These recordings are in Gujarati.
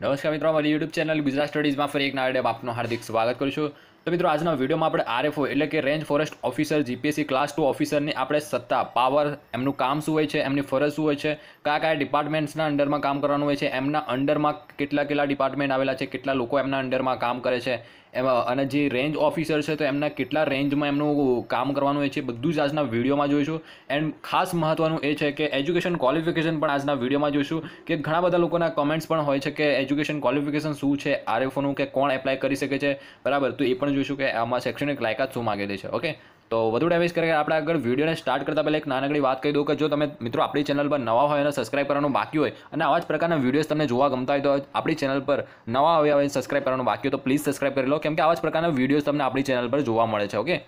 નમસ્કાર મિત્રો મારી યુટ્યુબ ચેનલ ગુજરાત સ્ટડીઝમાં ફરી એક નાડે આપનું હાર્દિક સ્વાગત કરું છું તો મિત્રો આજના વિડીયોમાં આપણે આરએફઓ એટલે કે range forest officer GPSC class two ઓફિસરની આપણે સત્તા પાવર એમનું કામ શું હોય છે એમની ફરજ શું હોય છે કયા કયા ડિપાર્ટમેન્ટ્સના અંડરમાં કામ કરવાનું હોય છે એમના અંડરમાં કેટલા કેટલા ડિપાર્ટમેન્ટ આવેલા છે કેટલા લોકો એમના અંડરમાં કામ કરે છે એમાં અને જે રેન્જ ઓફિસર છે તો એમના કેટલા રેન્જમાં એમનું કામ કરવાનું હોય છે બધું જ આજના વિડીયોમાં જોઈશું એન્ડ ખાસ મહત્ત્વનું એ છે કે એજ્યુકેશન ક્વોલિફિકેશન પણ આજના વિડીયોમાં જોઈશું કે ઘણા બધા લોકોના કમેન્ટ્સ પણ હોય છે કે એજ્યુકેશન ક્વોલિફિકેશન શું છે આરએફઓનું કે કોણ એપ્લાય કરી શકે છે બરાબર તો એ પણ જોઈશું કે આમાં શૈક્ષણિક લાયકાત શું માગેલી છે ઓકે તો વધુ ડેમેજ કરે આપણે આગળ વિડીયોને સ્ટાર્ટ કરતા પહેલાં એક નાનકડી વાત કહી દઉં કે જો તમે મિત્રો આપણી ચેનલ પર નવા હોય અને સબસ્ક્રાઇબ કરવાનું બાકી હોય અને આવા જ પ્રકારના વિડીયોઝ તમને જોવા ગમતા હોય તો આપણી ચેનલ પર નવા આવ્યા હોય સબસ્ક્રાઇબ કરવાનું બાકી હોય તો પ્લીઝ સબસ્ક્રાઇબ કરી લો કેમ કે આવા જ પ્રકારના વિડીયોઝ તમને આપણી ચેનલ પર જોવા મળે છે ઓકે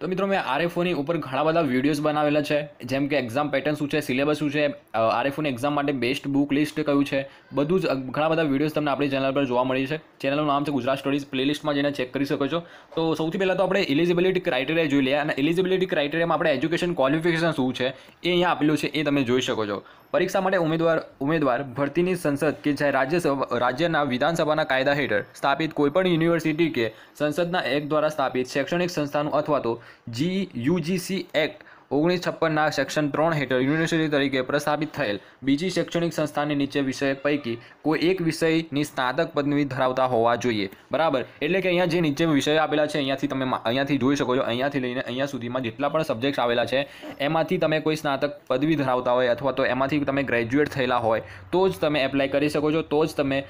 તો મિત્રો મેં આરએફઓની ઉપર ઘણા બધા વિડીયોઝ બનાવેલા છે જેમ કે એક્ઝામ પેટર્ન શું છે સિલેબસ શું છે આરએફઓની એક્ઝામ માટે બેસ્ટ બુક લિસ્ટ કયું છે બધું જ ઘણા બધા વિડીયોઝ તમને આપણી ચેનલ પર જોવા મળી છે ચેનલનું નામ છે ગુજરાત સ્ટડીઝ પ્લેલિસ્ટમાં જઈને ચેક કરી શકો છો તો સૌથી પહેલાં તો આપણે એલિજિબિલિટી ક્રાઇટેરિયા જોઈ લઈએ અને એલિજિબિલિટી ક્રાઇટેરિયામાં આપણે એજ્યુકેશન ક્વોલિફિકેશન શું છે એ અહીંયા આપેલું છે એ તમે જોઈ શકો છો પરીક્ષા માટે ઉમેદવાર ઉમેદવાર ભરતીની સંસદ કે જે રાજ્યસભા રાજ્યના વિધાનસભાના કાયદા હેઠળ સ્થાપિત કોઈપણ યુનિવર્સિટી કે સંસદના એક્ટ દ્વારા સ્થાપિત શૈક્ષણિક સંસ્થાનું અથવા તો જી યુજીસી એક્ટ ઓગણીસ છપ્પનના સેક્શન ત્રણ હેઠળ યુનિવર્સિટી તરીકે પ્રસ્થાપિત થયેલ બીજી શૈક્ષણિક સંસ્થાની નીચે વિષય પૈકી કોઈ એક વિષયની સ્નાતક પદવી ધરાવતા હોવા જોઈએ બરાબર એટલે કે અહીંયા જે નીચે વિષય આપેલા છે અહીંયાથી તમે અહીંયાથી જોઈ શકો છો અહીંયાથી લઈને અહીંયા સુધીમાં જેટલા પણ સબ્જેક્ટ્સ આવેલા છે એમાંથી તમે કોઈ સ્નાતક પદવી ધરાવતા હોય અથવા તો એમાંથી તમે ગ્રેજ્યુએટ થયેલા હોય તો જ તમે એપ્લાય કરી શકો છો તો જ તમે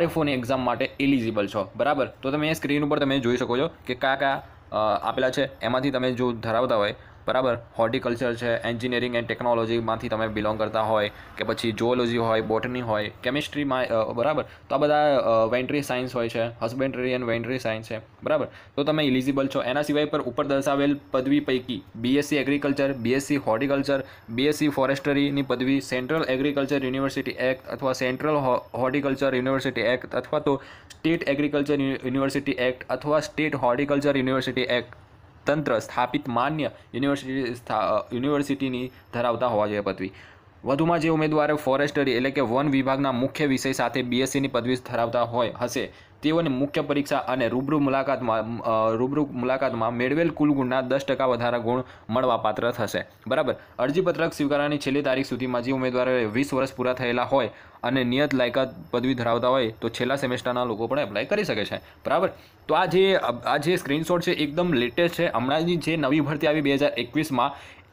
આરએફઓની એક્ઝામ માટે એલિજિબલ છો બરાબર તો તમે સ્ક્રીન ઉપર તમે જોઈ શકો છો કે કયા કયા આપેલા છે એમાંથી તમે જો ધરાવતા હોય બરાબર હોર્ટિકલ્ચર છે એન્જિનિયરિંગ એન્ડ ટેકનોલોજીમાંથી તમે બિલોંગ કરતા હોય કે પછી જુઓલોજી હોય બોટની હોય કેમિસ્ટ્રીમાં બરાબર તો આ બધા વેન્ટ્રી સાયન્સ હોય છે હસબન્ડરી એન્ડ વેન્ટ્રી સાયન્સ છે બરાબર તો તમે ઇલિજિબલ છો એના સિવાય પર ઉપર દર્શાવેલ પદવી પૈકી BSc agriculture BSc horticulture BSc ફોરેસ્ટરીની પદવી સેન્ટ્રલ એગ્રીકલ્ચર યુનિવર્સિટી એક્ટ અથવા સેન્ટ્રલ હોર્ટિકલ્ચર યુનિવર્સિટી એક્ટ અથવા તો સ્ટેટ એગ્રીકલ્ચર યુનિવર્સિટી એક્ટ અથવા સ્ટેટ હોર્ટિકલ્ચર યુનિવર્સિટી એક્ટ તંત્ર સ્થાપિત માન્ય યુનિવર્સિટી યુનિવર્સિટીની ધરાવતા હોવા જોઈએ પદવી વધુમાં જે ઉમેદવારો ફોરેસ્ટરી એટલે કે વન વિભાગના મુખ્ય વિષય સાથે બીએસસીની e પદવી ધરાવતા હોય હશે તેઓને મુખ્ય પરીક્ષા અને રૂબરૂ મુલાકાતમાં રૂબરૂ મુલાકાતમાં મેળવેલ કુલ ગુણના દસ ટકા વધારા ગુણ મળવાપાત્ર થશે બરાબર અરજીપત્રક સ્વીકારવાની છેલ્લી તારીખ સુધીમાં જે ઉમેદવારોએ વીસ વર્ષ પૂરા થયેલા હોય અને નિયત લાયકાત પદવી ધરાવતા હોય તો છેલ્લા સેમેસ્ટરના લોકો પણ એપ્લાય કરી શકે છે બરાબર તો આ જે આ જે સ્ક્રીનશોટ છે એકદમ લેટેસ્ટ છે હમણાંની જે નવી ભરતી આવી બે હજાર એકવીસમાં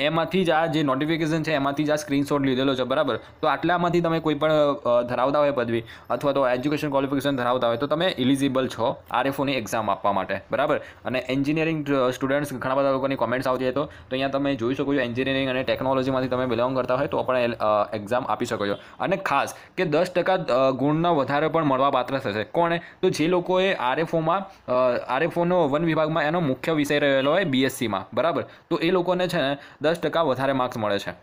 એમાંથી જ આ જે નોટિફિકેશન છે એમાંથી જ આ સ્ક્રીનશોટ લીધેલો છે બરાબર તો આટલામાંથી તમે કોઈ પણ ધરાવતા હોય પદવી અથવા તો એજ્યુકેશન ક્વોલિફિકેશન ધરાવતા હોય તો તમે ઇલિજિબલ છો આરએફઓની એક્ઝામ આપવા માટે બરાબર અને એન્જિનિયરિંગ સ્ટુડન્ટ્સ ઘણા બધા લોકોની કોમેન્ટ્સ આવતી હોય તો અહીંયા તમે જોઈ શકો છો એન્જિનિયરિંગ અને ટેકનોલોજીમાંથી તમે બિલોંગ કરતા હોય તો પણ એક્ઝામ આપી શકો છો અને ખાસ કે દસ ટકા ગુણના વધારે પણ મળવા પાત્ર થશે કોણે તો જે લોકોએ આરએફઓમાં આરએફઓનો વન વિભાગમાં એનો મુખ્ય વિષય રહેલો હોય બીએસસીમાં બરાબર તો એ લોકોને છે ને દસ ટકા વધારે માર્ક્સ મળે છે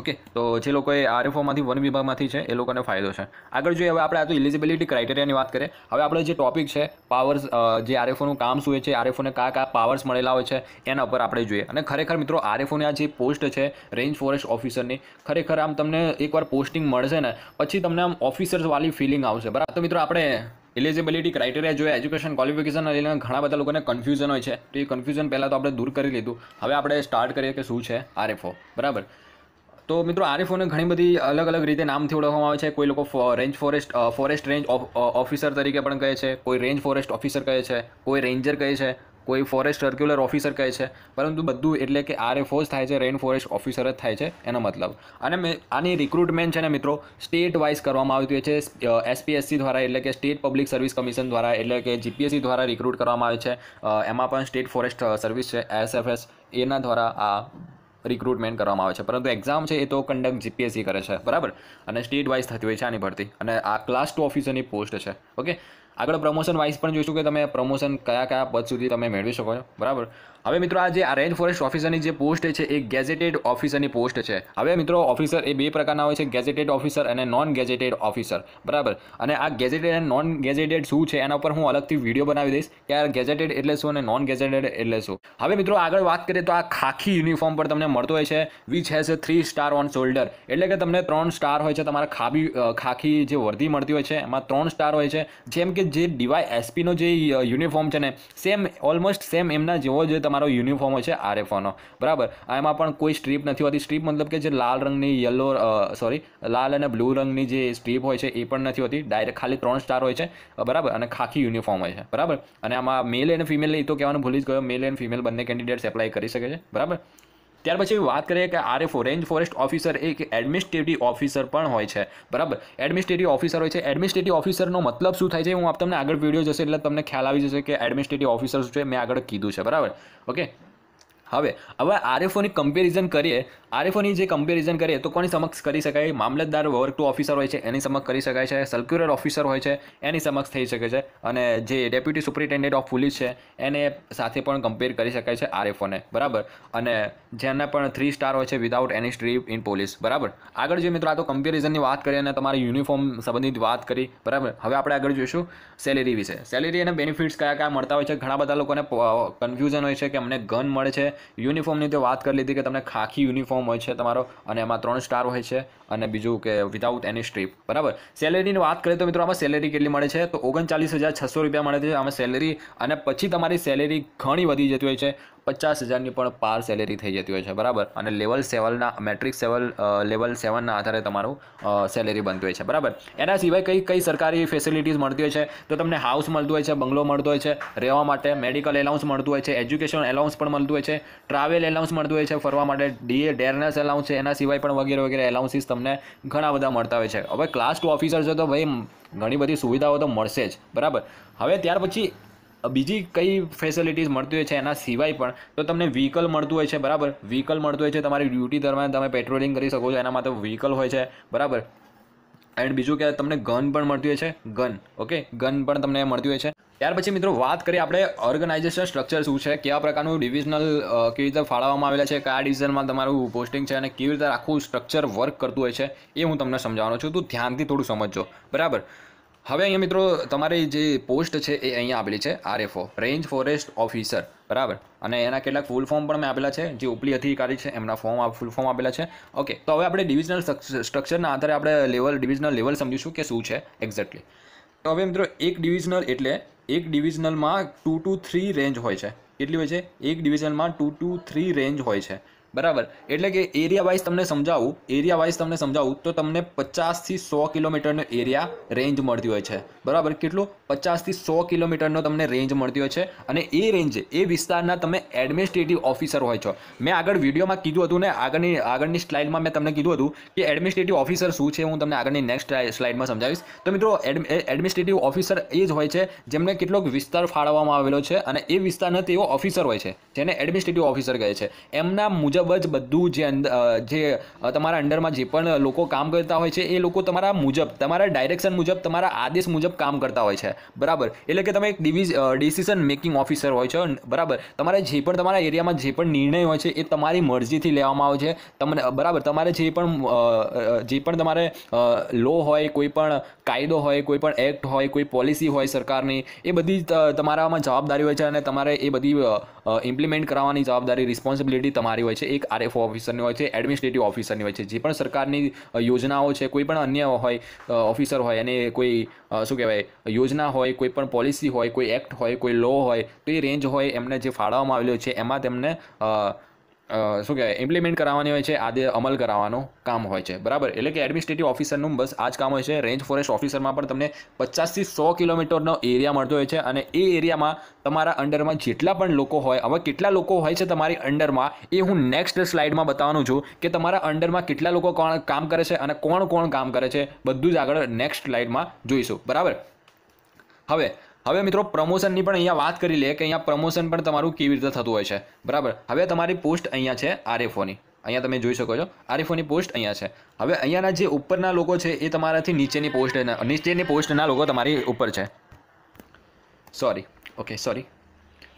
ઓકે તો જે લોકોએ આરએફઓમાંથી વન વિભાગમાંથી છે એ લોકોને ફાયદો છે આગળ જોઈએ હવે આપણે આ તો ઇલિજિબિલિટી ક્રાઇટેરિયાની વાત કરીએ હવે આપણે જે ટોપિક છે પાવર્સ જે આરએફઓનું કામ શું છે આરએફઓને કયા કયા પાવર્સ મળેલા હોય છે એના ઉપર આપણે જોઈએ અને ખરેખર મિત્રો આરએફઓની આ જે પોસ્ટ છે રેન્જ ફોરેસ્ટ ઓફિસરની ખરેખર આમ તમને એકવાર પોસ્ટિંગ મળશે ને પછી તમને આમ ઓફિસર્સવાળી ફિલિંગ આવશે બરાબર તો મિત્રો આપણે એલિજિબિલિટી ક્રાઇટેરિયા જોઈએ એજ્યુકેશન ક્વોલિફિકેશન લઈને ઘણા બધા લોકોને કન્ફ્યુઝન હોય છે તો એ કન્ફ્યુઝન પહેલાં તો આપણે દૂર કરી લીધું હવે આપણે સ્ટાર્ટ કરીએ કે શું છે આરએફઓ બરાબર તો મિત્રો આરએફઓને ઘણી બધી અલગ અલગ રીતે નામથી ઓળખવામાં આવે છે કોઈ લોકો range forest forest range officer તરીકે પણ કહે છે કોઈ રેન્જ ફોરેસ્ટ ઓફિસર કહે છે કોઈ રેન્જર કહે છે કોઈ ફોરેસ્ટ સર્ક્યુલર ઓફિસર કહે છે પરંતુ બધું એટલે કે આરએફઓ જ થાય છે રેન ફોરેસ્ટ ઓફિસર જ થાય છે એનો મતલબ અને આની રિક્રુટમેન્ટ છે ને મિત્રો સ્ટેટ વાઇઝ કરવામાં આવતી હોય છે એસપીએસસી દ્વારા એટલે કે સ્ટેટ પબ્લિક સર્વિસ કમિશન દ્વારા એટલે કે જીપીએસસી દ્વારા રિક્રુટ કરવામાં આવે છે એમાં પણ સ્ટેટ ફોરેસ્ટ સર્વિસ છે એસએફએસ એના દ્વારા આ રિક્રુટમેન્ટ કરવામાં આવે છે પરંતુ એક્ઝામ છે એ તો કંડક્ટ જીપીએસસી કરે છે બરાબર અને સ્ટેટ વાઇઝ થતી હોય છે આની ભરતી અને આ ક્લાસ ટુ ઓફિસરની પોસ્ટ છે ઓકે આગળ પ્રમોશન વાઇઝ પણ જોઈશું કે તમે પ્રમોશન કયા કયા પદ સુધી તમે મેળવી શકો છો બરાબર હવે મિત્રો આ જે આ રેન્જ ફોરેસ્ટ ઓફિસરની જે પોસ્ટ છે એ ગેઝેટેડ ઓફિસરની પોસ્ટ છે હવે મિત્રો ઓફિસર એ બે પ્રકારના હોય છે ગેઝેટેડ ઓફિસર અને નોન ગેઝેટેડ ઓફિસર બરાબર અને આ ગેઝેટેડ અને નોન ગેઝેટેડ શું છે એના ઉપર હું અલગથી વિડીયો બનાવી દઈશ કે આ ગેઝેટેડ એટલે શું અને નોન ગેઝેટેડ એટલે શું હવે મિત્રો આગળ વાત કરીએ તો આ ખાખી યુનિફોર્મ પર તમને મળતો હોય છે which has three star on shoulder એટલે કે તમને ત્રણ સ્ટાર હોય છે તમારા ખાબી ખાખી જે વર્દી મળતી હોય છે એમાં ત્રણ સ્ટાર હોય છે જેમ કે જે ડીવાય એસપીનો જે યુનિફોર્મ છે ને સેમ ઓલમોસ્ટ સેમ એમના જેવો જે તમારો યુનિફોર્મ હોય છે આરએફઓનો બરાબર એમાં પણ કોઈ સ્ટ્રીપ નથી હોતી સ્ટ્રીપ મતલબ કે જે લાલ રંગની યલો સોરી લાલ અને બ્લુ રંગની જે સ્ટ્રીપ હોય છે એ પણ નથી હોતી ડાયરેક્ટ ખાલી ત્રણ સ્ટાર હોય છે બરાબર અને ખાખી યુનિફોર્મ હોય છે બરાબર અને આમાં મેલ એન્ડ ફિમેલ એ તો કહેવાનું ભૂલી જ ગયો મેલ એન્ડ ફિમેલ બંને કેન્ડિડેટ્સ એપ્લાય કરી શકે છે બરાબર ત્યાર પછી વાત કરીએ કે આરએફઓ રેન્જ ફોરેસ્ટ ઓફિસર એક એડમિનિસ્ટ્રેટિવ ઓફિસર પણ હોય છે બરાબર એડમિનિસ્ટ્રેટિવ ઓફિસર હોય છે એડમિનિસ્ટ્રેટિવ ઓફિસરનો મતલબ શું થાય છે હું આપ તમને આગળ વિડીયો જશે એટલે તમને ખ્યાલ આવી જશે કે એડમિનિસ્ટ્રેટિવ ઓફિસર શું છે મેં આગળ કીધું છે બરાબર ઓકે હવે હવે આરએફઓની કમ્પેરિઝન કરીએ આરએફઓની જે કમ્પેરિઝન કરીએ તો કોની સમક્ષ કરી શકાય મામલતદાર વર્ક ટુ ઓફિસર હોય છે એની સમક્ષ કરી શકાય છે સર્ક્યુલર ઓફિસર હોય છે એની સમક્ષ થઈ શકે છે અને જે ડેપ્યુટી સુપ્રિન્ટેન્ડન્ટ ઓફ પોલીસ છે એને સાથે પણ કમ્પેર કરી શકાય છે આરએફઓને બરાબર અને જેના પણ થ્રી સ્ટાર હોય છે without any stripe in police બરાબર આગળ જે મિત્રો આ તો કમ્પેરિઝનની વાત કરી અને તમારી યુનિફોર્મ સંબંધિત વાત કરી બરાબર હવે આપણે આગળ જોઈશું સેલેરી વિશે સેલેરી અને બેનિફિટ્સ કયા કયા મળતા હોય છે ઘણા બધા લોકોને કન્ફ્યુઝન હોય છે કે અમને ગન મળે છે યુનિફોર્મની તો વાત કરી લીધી કે તમને ખાખી યુનિફોર્મ હોય છે તમારો અને એમાં ત્રણ સ્ટાર હોય છે અને બીજું કે વિધાઉટ એની સ્ટ્રીપ બરાબર સેલેરીની વાત કરીએ તો મિત્રો આમાં સેલેરી કેટલી મળે છે તો ઓગણચાલીસ હજાર છસો રૂપિયા મળે છે આમાં સેલેરી અને પછી તમારી સેલેરી ઘણી વધી જતી હોય છે પચાસ હજારની પણ પાર સેલેરી થઈ જતી હોય છે બરાબર અને લેવલ સેવનના મેટ્રિક સેવલ લેવલ સેવનના આધારે તમારું સેલેરી બનતું હોય છે બરાબર એના સિવાય કઈ કઈ સરકારી ફેસિલિટીઝ મળતી હોય છે તો તમને હાઉસ મળતું હોય છે બંગલો મળતો હોય છે રહેવા માટે મેડિકલ એલાઉન્સ મળતું હોય છે એજ્યુકેશન એલાઉન્સ પણ મળતું હોય છે ટ્રાવેલ એલાઉન્સ મળતું હોય છે ફરવા માટે ડીએ ડેરનેસ એલાઉન્સ છે એના સિવાય પણ વગેરે વગેરે એલાઉન્સીસ તમને તમને ઘણા બધા મળતા હોય છે હવે ક્લાસ ટુ ઓફિસર છે તો ભાઈ ઘણી બધી સુવિધાઓ તો મળશે જ બરાબર હવે ત્યાર પછી બીજી કઈ ફેસિલિટીઝ મળતી હોય છે એના સિવાય પણ તો તમને વ્હીકલ મળતું હોય છે બરાબર વ્હીકલ મળતું હોય છે તમારી ડ્યુટી દરમિયાન તમે પેટ્રોલિંગ કરી શકો છો એના માટે વ્હીકલ હોય છે બરાબર એન્ડ બીજું કે તમને ગન પણ મળતી હોય છે ગન ઓકે ગન પણ તમને મળતી હોય છે ત્યાર પછી મિત્રો વાત કરીએ આપણે ઓર્ગેનાઇઝેશન સ્ટ્રક્ચર શું છે કેવા પ્રકારનું ડિવિઝનલ કેવી રીતે ફાળવવામાં આવેલા છે કયા ડિવિઝનમાં તમારું પોસ્ટિંગ છે અને કેવી રીતે આખું સ્ટ્રક્ચર વર્ક કરતું હોય છે એ હું તમને સમજાવવાનો છું તું ધ્યાનથી થોડું સમજજો બરાબર હવે અહીંયા મિત્રો તમારી જે પોસ્ટ છે એ અહીંયા આપેલી છે આરએફઓ રેન્જ ફોરેસ્ટ ઓફિસર બરાબર અને એના કેટલાક ફૂલ ફોર્મ પણ મેં આપેલા છે જે ઉપલી અધિકારી છે એમના ફોર્મ ફૂલ ફોર્મ આપેલા છે ઓકે તો હવે આપણે ડિવિઝનલ સ્ટ્રક્ચરના આધારે આપણે લેવલ ડિવિઝનલ લેવલ સમજીશું કે શું છે એક્ઝેક્ટલી તો હવે મિત્રો એક ડિવિઝનલ એટલે એક ડિવિઝનલમાં ટુ ટુ થ્રી રેન્જ હોય છે કેટલી હોય છે એક ડિવિઝનલમાં ટુ ટુ થ્રી રેન્જ હોય છે બરાબર એટલે કે એરિયા વાઇઝ તમને સમજાવું એરિયા વાઇઝ તમને સમજાવું તો તમને પચાસથી સો કિલોમીટરનો એરિયા રેન્જ મળતી હોય છે બરાબર કેટલું પચાસથી સો કિલોમીટરનો તમને રેન્જ મળતી હોય છે અને એ રેન્જ એ વિસ્તારના તમે એડમિનિસ્ટ્રેટિવ ઓફિસર હોય છો મેં આગળ વિડીયોમાં કીધું હતું ને આગળની આગળની સ્લાઇડમાં મેં તમને કીધું હતું કે એડમિનિસ્ટ્રેટિવ ઓફિસર શું છે હું તમને આગળની નેક્સ્ટ સ્લાઇડમાં સમજાવીશ તો મિત્રો એડમિનિસ્ટ્રેટિવ ઓફિસર એ જ હોય છે જેમને કેટલોક વિસ્તાર ફાળવવામાં આવેલો છે અને એ વિસ્તારના તેઓ ઓફિસર હોય છે જેને એડમિનિસ્ટ્રેટિવ ઓફિસર કહે છે એમના મુજબ મુજબ જ બધું જે જે તમારા અંડરમાં જે પણ લોકો કામ કરતા હોય છે એ લોકો તમારા મુજબ તમારા ડાયરેક્શન મુજબ તમારા આદેશ મુજબ કામ કરતા હોય છે બરાબર એટલે કે તમે એક ડિવિઝ ડિસિઝન મેકિંગ ઓફિસર હોય છો બરાબર તમારે જે પણ તમારા એરિયામાં જે પણ નિર્ણય હોય છે એ તમારી મરજીથી લેવામાં આવે છે તમને બરાબર તમારે જે પણ જે પણ તમારે લો હોય કોઈ પણ કાયદો હોય કોઈ પણ એક્ટ હોય કોઈ પોલિસી હોય સરકારની એ બધી તમારામાં જવાબદારી હોય છે અને તમારે એ બધી ઇમ્પ્લિમેન્ટ કરવાની જવાબદારી રિસ્પોન્સિબિલિટી તમારી હોય છે એક આરએફઓ ઓફિસરની હોય છે એડમિનિસ્ટ્રેટિવ ઓફિસરની હોય છે જે પણ સરકારની યોજનાઓ છે કોઈ પણ અન્ય હોય ઓફિસર હોય અને કોઈ શું કહેવાય યોજના હોય કોઈ પણ પોલિસી હોય કોઈ એક્ટ હોય કોઈ લો હોય તો એ રેન્જ હોય એમને જે ફાળવવામાં આવેલો છે એમાં તેમને શું કહેવાય ઇમ્પ્લિમેન્ટ કરાવવાની હોય છે આદે અમલ કરાવવાનો કામ હોય છે બરાબર એટલે કે એડમિનિસ્ટ્રેટિવ ઓફિસરનું બસ આ જ કામ હોય છે રેન્જ ફોરેસ્ટ ઓફિસરમાં પણ તમને પચાસથી સો કિલોમીટરનો એરિયા મળતો હોય છે અને એ એરિયામાં તમારા અંડરમાં જેટલા પણ લોકો હોય હવે કેટલા લોકો હોય છે તમારી અંડરમાં એ હું નેક્સ્ટ સ્લાઇડમાં બતાવવાનું છું કે તમારા અંડરમાં કેટલા લોકો કોણ કામ કરે છે અને કોણ કોણ કામ કરે છે બધું જ આગળ નેક્સ્ટ સ્લાઇડમાં જોઈશું બરાબર હવે હવે મિત્રો પ્રમોશનની પણ અહીંયા વાત કરી લે કે અહીંયા પ્રમોશન પણ તમારું કેવી રીતે થતું હોય છે બરાબર હવે તમારી પોસ્ટ અહીંયા છે આરએફઓની અહીંયા તમે જોઈ શકો છો આરએફઓની પોસ્ટ અહીંયા છે હવે અહીંયાના જે ઉપરના લોકો છે એ તમારાથી નીચેની પોસ્ટ નીચેની પોસ્ટના લોકો તમારી ઉપર છે સોરી ઓકે સોરી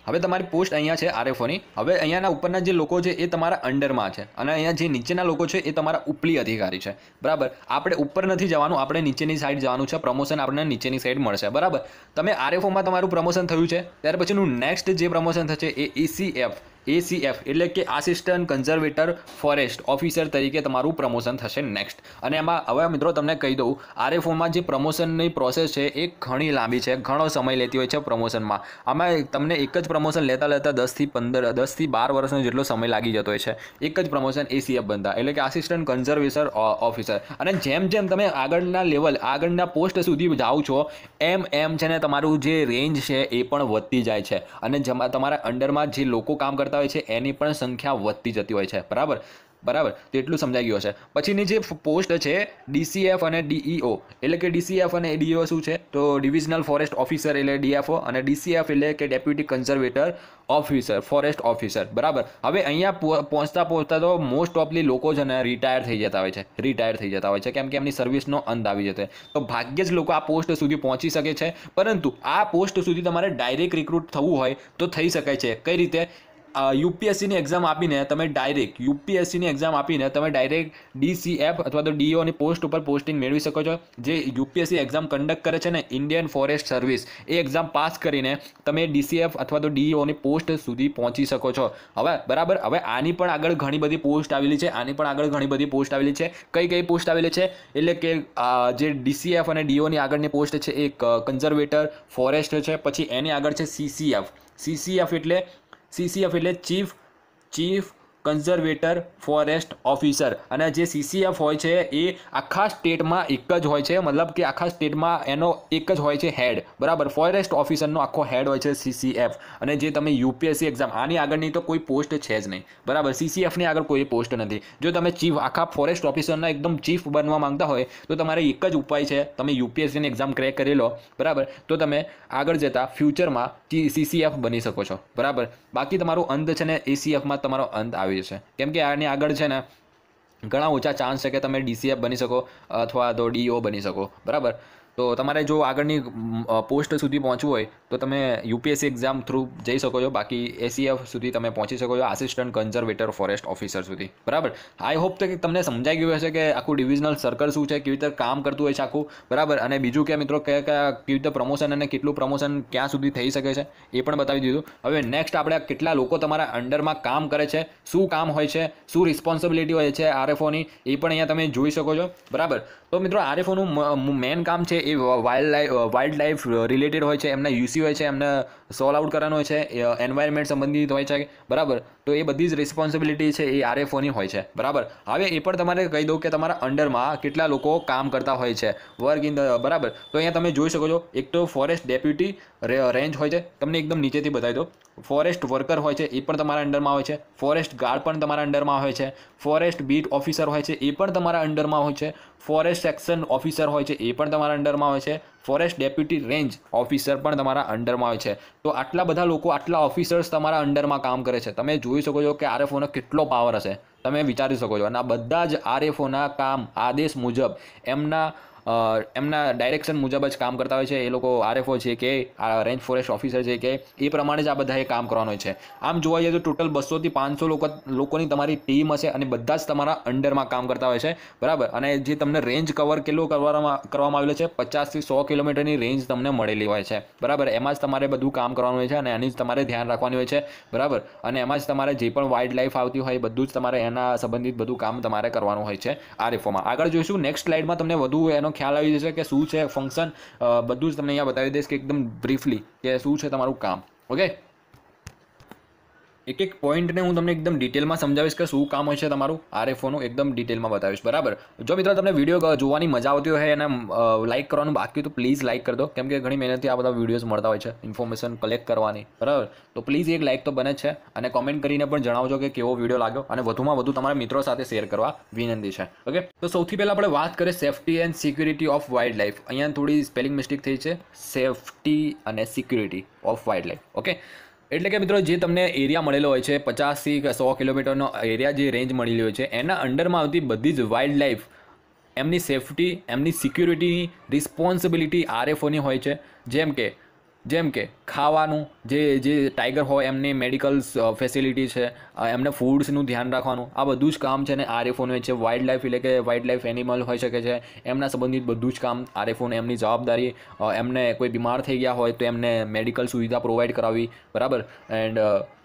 હવે તમારી પોસ્ટ અહીંયા છે આરએફઓની હવે અહીંયાના ઉપરના જે લોકો છે એ તમારા અંડરમાં છે અને અહીંયા જે નીચેના લોકો છે એ તમારા ઉપલી અધિકારી છે બરાબર આપણે ઉપર નથી જવાનું આપણે નીચેની સાઈડ જવાનું છે પ્રમોશન આપણને નીચેની સાઈડ મળશે બરાબર તમે આરએફઓમાં તમારું પ્રમોશન થયું છે ત્યાર પછીનું નેક્સ્ટ જે પ્રમોશન થશે એ ઈસીએફ એસીએફ એટલે કે આસિસ્ટન્ટ કન્ઝર્વેટર ફોરેસ્ટ ઓફિસર તરીકે તમારું પ્રમોશન થશે નેક્સ્ટ અને એમાં હવે મિત્રો તમને કહી દઉં આરએફઓમાં જે પ્રમોશનની પ્રોસેસ છે એ ઘણી લાંબી છે ઘણો સમય લેતી હોય છે પ્રમોશનમાં આમાં તમને એક જ પ્રમોશન લેતા લેતા દસથી પંદર દસથી બાર વર્ષનો જેટલો સમય લાગી જતો હોય છે એક જ પ્રમોશન એસીએફ બનતા એટલે કે આસિસ્ટન્ટ કન્ઝર્વેશન ઓફિસર અને જેમ જેમ તમે આગળના લેવલ આગળના પોસ્ટ સુધી જાઓ છો એમ એમ છે ને તમારું જે રેન્જ છે એ પણ વધતી જાય છે અને તમારા અંડરમાં જે લોકો કામ કરતા કરતા હોય છે એની પણ સંખ્યા વધતી જતી હોય છે બરાબર બરાબર તો એટલું સમજાઈ ગયું હશે પછીની જે પોસ્ટ છે ડીસીએફ અને ડીઈઓ એટલે કે ડીસીએફ અને ડીઈઓ શું છે તો ડિવિઝનલ ફોરેસ્ટ ઓફિસર એટલે ડીએફઓ અને ડીસીએફ એટલે કે deputy conservator officer forest officer બરાબર હવે અહીંયા પહોંચતા પહોંચતા તો મોસ્ટ ઓફલી લોકો છે ને રિટાયર થઈ જતા હોય છે રિટાયર થઈ જતા હોય છે કેમ કે એમની સર્વિસનો અંત આવી જતો તો ભાગ્યે જ લોકો આ પોસ્ટ સુધી પહોંચી શકે છે પરંતુ આ પોસ્ટ સુધી તમારે ડાયરેક્ટ રિક્રુટ થવું હોય તો થઈ શકે છે કઈ રીતે યુપીએસસીની એક્ઝામ આપીને તમે ડાયરેક્ટ યુપીએસસીની એક્ઝામ આપીને તમે ડાયરેક્ટ ડીસીએફ અથવા તો ડીઓની પોસ્ટ ઉપર પોસ્ટિંગ મેળવી શકો છો જે યુપીએસસી એક્ઝામ કન્ડક્ટ કરે છે ને ઇન્ડિયન ફોરેસ્ટ સર્વિસ એ એક્ઝામ પાસ કરીને તમે ડીસીએફ અથવા તો ડીઓની પોસ્ટ સુધી પહોંચી શકો છો હવે બરાબર હવે આની પણ આગળ ઘણી બધી પોસ્ટ આવેલી છે આની પણ આગળ ઘણી બધી પોસ્ટ આવેલી છે કઈ કઈ પોસ્ટ આવેલી છે એટલે કે જે ડીસીએફ અને ડીઓની આગળની પોસ્ટ છે એક કન્ઝર્વેટર ફોરેસ્ટ છે પછી એની આગળ છે સીસીએફ સીસીએફ એટલે સીસીએફ એટલે chief chief conservator forest officer અને જે સીસીએફ હોય છે એ આખા સ્ટેટમાં એક જ હોય છે મતલબ કે આખા સ્ટેટમાં એનો એક જ હોય છે હેડ બરાબર ફોરેસ્ટ ઓફિસરનો આખો હેડ હોય છે સીસીએફ અને જે તમે યુપીએસસી એક્ઝામ આની આગળની તો કોઈ પોસ્ટ છે જ નહીં બરાબર સીસીએફની આગળ કોઈ પોસ્ટ નથી જો તમે ચીફ આખા ફોરેસ્ટ ઓફિસરના એકદમ ચીફ બનવા માંગતા હોય તો તમારે એક જ ઉપાય છે તમે યુપીએસસીની એક્ઝામ ક્રેક કરી લો બરાબર તો તમે આગળ જતા ફ્યુચરમાં સીસીએફ બની શકો છો બરાબર બાકી તમારો અંત છે ને એસીએફમાં તમારો અંત આવે આવી જશે કેમ કે આની આગળ છે ને ઘણા ઊંચા ચાન્સ છે કે તમે ડીસીએફ બની શકો અથવા તો ડીઓ e બની શકો બરાબર તો તમારે જો આગળની પોસ્ટ સુધી પહોંચવું હોય તો તમે યુપીએસસી એક્ઝામ થ્રુ જઈ શકો છો બાકી એસીએફ સુધી તમે પહોંચી શકો છો આસિસ્ટન્ટ કન્ઝર્વેટર ફોરેસ્ટ ઓફિસર સુધી બરાબર આઈ હોપ કે તમને સમજાઈ ગયું હશે કે આખું ડિવિઝનલ સર્કલ શું છે કેવી રીતે કામ કરતું હોય છે આખું બરાબર અને બીજું કે મિત્રો કયા કયા કેવી રીતે પ્રમોશન અને કેટલું પ્રમોશન ક્યાં સુધી થઈ શકે છે એ પણ બતાવી દીધું હવે નેક્સ્ટ આપણે કેટલા લોકો તમારા અંડરમાં કામ કરે છે શું કામ હોય છે શું રિસ્પોન્સિબિલિટી હોય છે આરએફઓની એ પણ અહીંયા તમે જોઈ શકો છો બરાબર તો મિત્રો આરએફઓનું મેન કામ છે એ wildlife wildlife related હોય છે એમના યુસી હોય છે એમને સોલ્વ આઉટ કરવાનું હોય છે એન્વાયરમેન્ટ સંબંધિત હોય છે બરાબર તો એ બધી જ રિસ્પોન્સિબિલિટી છે એ આરએફઓની હોય છે બરાબર હવે એ પણ તમારે કહી દઉં કે તમારા અંડરમાં કેટલા લોકો કામ કરતા હોય છે વર્ક ઇન ધ બરાબર તો અહીંયા તમે જોઈ શકો છો એક તો ફોરેસ્ટ ડેપ્યુટી રેન્જ હોય છે તમને એકદમ નીચેથી બતાવી દો ફોરેસ્ટ વર્કર હોય છે એ પણ તમારા અંડરમાં હોય છે ફોરેસ્ટ ગાર્ડ પણ તમારા અંડરમાં હોય છે ફોરેસ્ટ બીટ ઓફિસર હોય છે એ પણ તમારા અંડરમાં હોય છે ફોરેસ્ટ સેક્શન ઓફિસર હોય છે એ પણ તમારા અંડર અંડરમાં આવે છે ફોરેસ્ટ ડેપ્યુટી રેન્જ ઓફિસર પણ તમારા અંડરમાં હોય છે તો આટલા બધા લોકો આટલા ઓફિસર્સ તમારા અંડરમાં કામ કરે છે તમે જોઈ શકો છો કે આરએફઓનો કેટલો પાવર હશે તમે વિચારી શકો છો અને આ બધા જ આરએફઓના કામ આદેશ મુજબ એમના એમના ડાયરેક્શન મુજબ જ કામ કરતા હોય છે એ લોકો આરએફઓ છે કે આ રેન્જ ફોરેસ્ટ ઓફિસર છે કે એ પ્રમાણે જ આ બધાએ કામ કરવાનું હોય છે આમ જોવા જઈએ તો ટોટલ બસોથી પાંચસો લોકો લોકોની તમારી ટીમ હશે અને બધા જ તમારા અંડરમાં કામ કરતા હોય છે બરાબર અને જે તમને રેન્જ કવર કેટલું કરવામાં કરવામાં આવેલો છે પચાસથી સો કિલોમીટરની રેન્જ તમને મળેલી હોય છે બરાબર એમાં જ તમારે બધું કામ કરવાનું હોય છે અને એની જ તમારે ધ્યાન રાખવાનું હોય છે બરાબર અને એમાં જ તમારે જે પણ વાઇલ્ડ લાઈફ આવતી હોય બધું જ તમારે એના સંબંધિત બધું કામ તમારે કરવાનું હોય છે આ રેફોમાં આગળ જોઈશું નેક્સ્ટ સ્લાઇડમાં તમને વધુ એનો ખ્યાલ આવી જશે કે શું છે ફંક્શન બધું જ તમને અહીંયા બતાવી દઈશ કે એકદમ બ્રીફલી કે શું છે તમારું કામ ઓકે એક એક પોઈન્ટને હું તમને એકદમ ડિટેલમાં સમજાવીશ કે શું કામ હશે તમારું આરએફઓનું એકદમ ડિટેલમાં બતાવીશ બરાબર જો મિત્રો તમને વિડીયો જોવાની મજા આવતી હોય અને લાઇક કરવાનું બાકી તો પ્લીઝ લાઇક કરી દો કેમ કે ઘણી મહેનતથી આ બધા વિડીયોઝ મળતા હોય છે ઇન્ફોર્મેશન કલેક્ટ કરવાની બરાબર તો પ્લીઝ એક લાઇક તો બને છે અને કોમેન્ટ કરીને પણ જણાવજો કે કેવો વિડીયો લાગ્યો અને વધુમાં વધુ તમારા મિત્રો સાથે શેર કરવા વિનંતી છે ઓકે તો સૌથી પહેલાં આપણે વાત કરીએ safety and security of wildlife અહીંયા થોડી સ્પેલિંગ મિસ્ટેક થઈ છે સેફટી અને security of wildlife okay એટલે કે મિત્રો જે તમને એરિયા મળેલો હોય છે પચાસથી સો કિલોમીટરનો એરિયા જે રેન્જ મળેલી હોય છે એના અંડરમાં આવતી બધી જ વાઇલ્ડ લાઈફ એમની સેફટી એમની સિક્યુરિટીની રિસ્પોન્સિબિલિટી આરએફઓની હોય છે જેમ કે જેમ કે ખાવાનું જે જે ટાઈગર હોય એમની મેડિકલ ફેસિલિટી છે એમને ફૂડ્સનું ધ્યાન રાખવાનું આ બધું જ કામ છે ને આરએફઓનું છે વાઇલ્ડ લાઈફ એટલે કે વાઇલ્ડ લાઈફ એનિમલ હોઈ શકે છે એમના સંબંધિત બધું જ કામ આરએફઓને એમની જવાબદારી એમને કોઈ બીમાર થઈ ગયા હોય તો એમને મેડિકલ સુવિધા પ્રોવાઈડ કરાવવી બરાબર એન્ડ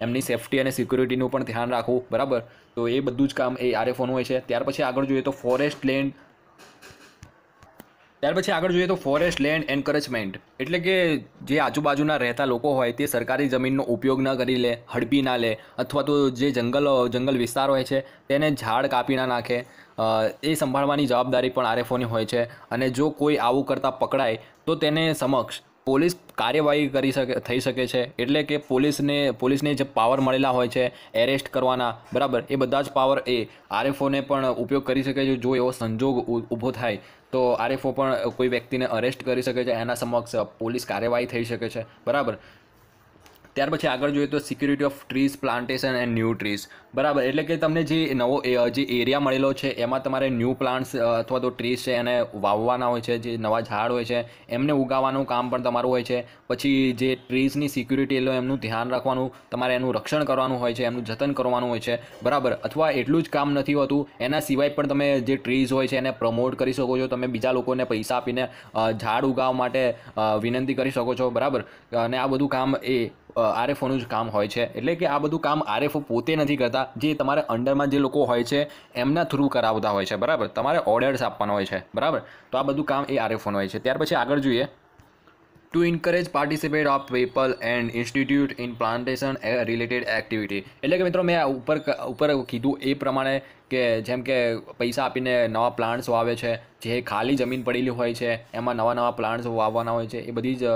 એમની સેફ્ટી અને સિક્યુરિટીનું પણ ધ્યાન રાખવું બરાબર તો એ બધું જ કામ એ આરએફઓનું હોય છે ત્યાર પછી આગળ જોઈએ તો ફોરેસ્ટ લેન્ડ ત્યાર પછી આગળ જોઈએ તો ફોરેસ્ટ લેન્ડ એન્કરેજમેન્ટ એટલે કે જે આજુબાજુના રહેતા લોકો હોય તે સરકારી જમીનનો ઉપયોગ ન કરી લે હડપી ના લે અથવા તો જે જંગલ જંગલ વિસ્તાર હોય છે તેને ઝાડ કાપી નાખે એ સંભાળવાની જવાબદારી પણ આરએફઓની હોય છે અને જો કોઈ આવું કરતાં પકડાય તો તેને સમક્ષ પોલીસ કાર્યવાહી કરી શકે થઈ શકે છે એટલે કે પોલીસને પોલીસને જે પાવર મળેલા હોય છે એરેસ્ટ કરવાના બરાબર એ બધા જ પાવર એ આરએફઓને પણ ઉપયોગ કરી શકે છે જો એવો સંજોગ ઊભો થાય તો આરએફઓ પણ કોઈ વ્યક્તિને અરેસ્ટ કરી શકે છે એના સમક્ષ પોલીસ કાર્યવાહી થઈ શકે છે બરાબર ત્યાર પછી આગળ જોઈએ તો security of trees plantation and new trees બરાબર એટલે કે તમને જે નવો જે એરિયા મળેલો છે એમાં તમારે ન્યૂ પ્લાન્ટ્સ અથવા તો ટ્રીઝ છે એને વાવવાના હોય છે જે નવા ઝાડ હોય છે એમને ઉગાવવાનું કામ પણ તમારું હોય છે પછી જે ટ્રીઝની સિક્યુરિટી એટલે એમનું ધ્યાન રાખવાનું તમારે એનું રક્ષણ કરવાનું હોય છે એમનું જતન કરવાનું હોય છે બરાબર અથવા એટલું જ કામ નથી હોતું એના સિવાય પણ તમે જે ટ્રીઝ હોય છે એને પ્રમોટ કરી શકો છો તમે બીજા લોકોને પૈસા આપીને ઝાડ ઉગાવવા માટે વિનંતી કરી શકો છો બરાબર અને આ બધું કામ એ આરએફઓનું જ કામ હોય છે એટલે કે આ બધું કામ આરએફઓ પોતે નથી કરતા જે તમારા અંડરમાં જે લોકો હોય છે એમના થ્રુ કરાવતા હોય છે બરાબર તમારે ઓર્ડર્સ આપવાના હોય છે બરાબર તો આ બધું કામ એ આરએફઓનું હોય છે ત્યાર પછી આગળ જોઈએ to encourage participate of people and institute in plantation related activity એટલે કે મિત્રો મેં ઉપર ઉપર કીધું એ પ્રમાણે કે જેમ કે પૈસા આપીને નવા પ્લાન્ટ્સ વાવે છે જે ખાલી જમીન પડેલી હોય છે એમાં નવા નવા પ્લાન્ટ્સ વાવવાના હોય છે એ બધી જ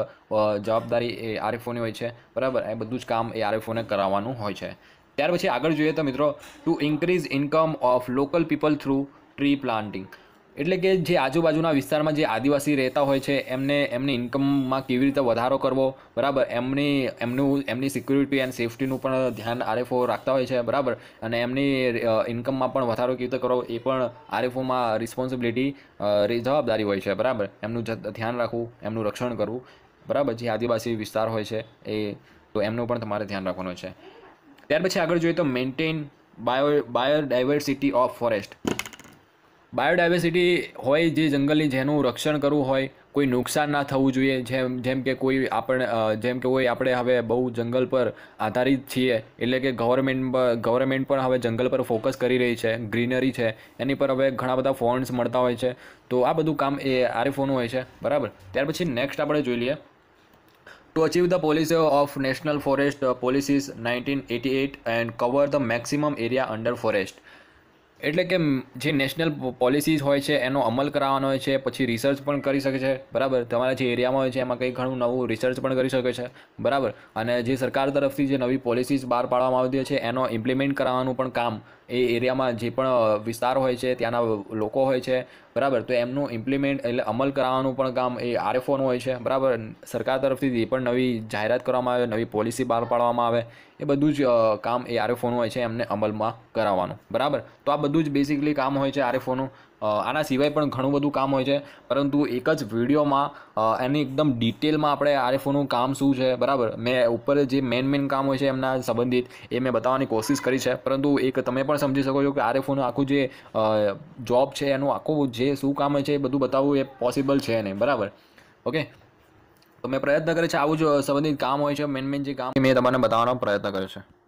જવાબદારી એ આરએફઓની હોય છે બરાબર એ બધું જ કામ એ આરએફઓને કરાવવાનું હોય છે ત્યાર પછી આગળ જોઈએ તો મિત્રો to increase income of local people through tree planting એટલે કે જે આજુબાજુના વિસ્તારમાં જે આદિવાસી રહેતા હોય છે એમને એમની ઇન્કમમાં કેવી રીતે વધારો કરવો બરાબર એમની એમનું એમની સિક્યુરિટી એન્ડ સેફટીનું પણ ધ્યાન આરએફઓ રાખતા હોય છે બરાબર અને એમની ઇન્કમમાં પણ વધારો કેવી રીતે કરવો એ પણ આરએફઓમાં રિસ્પોન્સિબિલિટી જવાબદારી હોય છે બરાબર એમનું ધ્યાન રાખવું એમનું રક્ષણ કરવું બરાબર જે આદિવાસી વિસ્તાર હોય છે એ તો એમનું પણ તમારે ધ્યાન રાખવાનું છે ત્યાર પછી આગળ જોઈએ તો maintain bio biodiversity of forest biodiversity હોય જે જંગલની જેનું રક્ષણ કરવું હોય કોઈ નુકસાન ના થવું જોઈએ જેમ જેમ કે કોઈ આપણે જેમ કે કોઈ આપણે હવે બહુ જંગલ પર આધારિત છીએ એટલે કે ગવર્મેન્ટ ગવર્મેન્ટ પણ હવે જંગલ પર ફોકસ કરી રહી છે ગ્રીનરી છે એની પર હવે ઘણા બધા ફોન્ડ્સ મળતા હોય છે તો આ બધું કામ એ આરએફઓનું હોય છે બરાબર ત્યાર પછી નેક્સ્ટ આપણે જોઈ લઈએ the achieve of national forest policies nineteen eighty 1988 and cover the maximum area under forest એટલે કે જે નેશનલ પોલિસીઝ હોય છે એનો અમલ કરાવવાનો હોય છે પછી રિસર્ચ પણ કરી શકે છે બરાબર તમારા જે એરિયામાં હોય છે એમાં કંઈ ઘણું નવું રિસર્ચ પણ કરી શકે છે બરાબર અને જે સરકાર તરફથી જે નવી પોલિસીસ બહાર પાડવામાં આવતી છે એનો ઇમ્પ્લિમેન્ટ કરાવવાનું પણ કામ એ એરિયામાં જે પણ વિસ્તાર હોય છે ત્યાંના લોકો હોય છે બરાબર તો એમનું ઇમ્પ્લિમેન્ટ એટલે અમલ કરાવવાનું પણ કામ એ આરએફઓનું હોય છે બરાબર સરકાર તરફથી જે પણ નવી જાહેરાત કરવામાં આવે નવી પોલિસી બહાર પાડવામાં આવે એ બધું જ કામ એ આરએફઓનું હોય છે એમને અમલમાં કરાવવાનું બરાબર તો આ બધું જ બેસિકલી કામ હોય છે આરએફઓનું આના સિવાય પણ ઘણું બધું કામ હોય છે પરંતુ એક જ વિડીયોમાં એની એકદમ ડિટેલમાં આપણે આરએફઓનું કામ શું છે બરાબર મેં ઉપર જે મેન મેન કામ હોય છે એમના સંબંધિત એ મેં બતાવવાની કોશિશ કરી છે પરંતુ એક તમે પણ સમજી શકો છો કે આરએફઓનું આખું જે જોબ છે એનું આખું જે શું કામ હોય છે એ બધું બતાવવું એ પોસિબલ છે નહીં બરાબર ઓકે તો મેં પ્રયત્ન કર્યો છે આવું જ સંબંધિત કામ હોય છે મેન મેન જે કામ મેં તમને બતાવવાનો પ્રયત્ન કર્યો છે